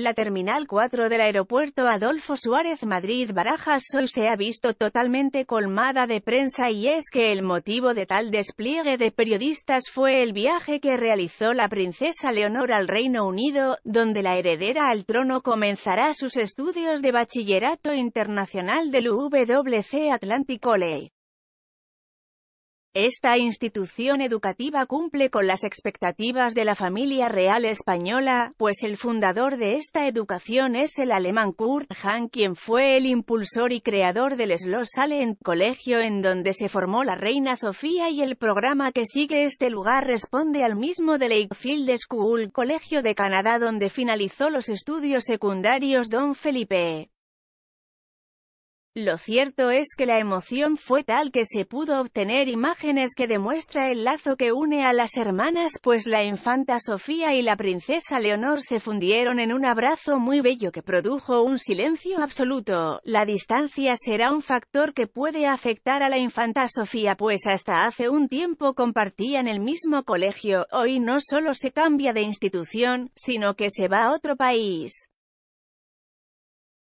La Terminal 4 del Aeropuerto Adolfo Suárez Madrid Barajas hoy se ha visto totalmente colmada de prensa y es que el motivo de tal despliegue de periodistas fue el viaje que realizó la princesa Leonor al Reino Unido, donde la heredera al trono comenzará sus estudios de bachillerato internacional del UWC Atlantic College. Esta institución educativa cumple con las expectativas de la familia real española, pues el fundador de esta educación es el alemán Kurt Hahn quien fue el impulsor y creador del Salent colegio en donde se formó la reina Sofía y el programa que sigue este lugar responde al mismo de Lakefield School, colegio de Canadá donde finalizó los estudios secundarios Don Felipe. Lo cierto es que la emoción fue tal que se pudo obtener imágenes que demuestra el lazo que une a las hermanas pues la infanta Sofía y la princesa Leonor se fundieron en un abrazo muy bello que produjo un silencio absoluto. La distancia será un factor que puede afectar a la infanta Sofía pues hasta hace un tiempo compartían el mismo colegio, hoy no solo se cambia de institución, sino que se va a otro país.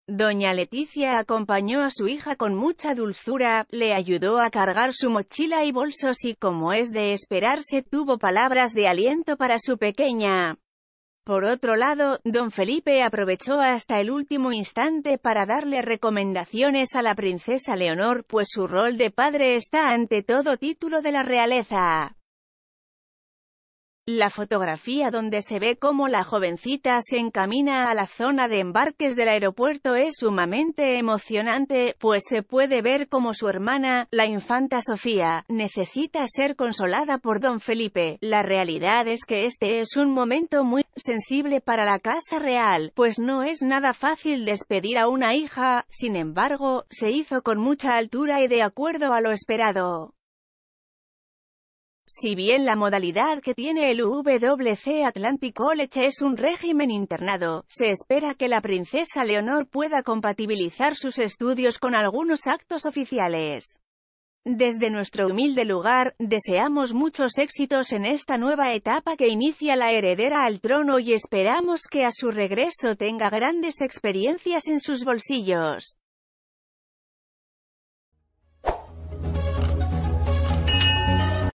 Doña Leticia acompañó a su hija con mucha dulzura, le ayudó a cargar su mochila y bolsos y como es de esperarse tuvo palabras de aliento para su pequeña. Por otro lado, don Felipe aprovechó hasta el último instante para darle recomendaciones a la princesa Leonor, pues su rol de padre está ante todo título de la realeza. La fotografía donde se ve cómo la jovencita se encamina a la zona de embarques del aeropuerto es sumamente emocionante, pues se puede ver cómo su hermana, la infanta Sofía, necesita ser consolada por don Felipe. La realidad es que este es un momento muy sensible para la Casa Real, pues no es nada fácil despedir a una hija, sin embargo, se hizo con mucha altura y de acuerdo a lo esperado. Si bien la modalidad que tiene el WC Atlantic College es un régimen internado, se espera que la princesa Leonor pueda compatibilizar sus estudios con algunos actos oficiales. Desde nuestro humilde lugar, deseamos muchos éxitos en esta nueva etapa que inicia la heredera al trono y esperamos que a su regreso tenga grandes experiencias en sus bolsillos.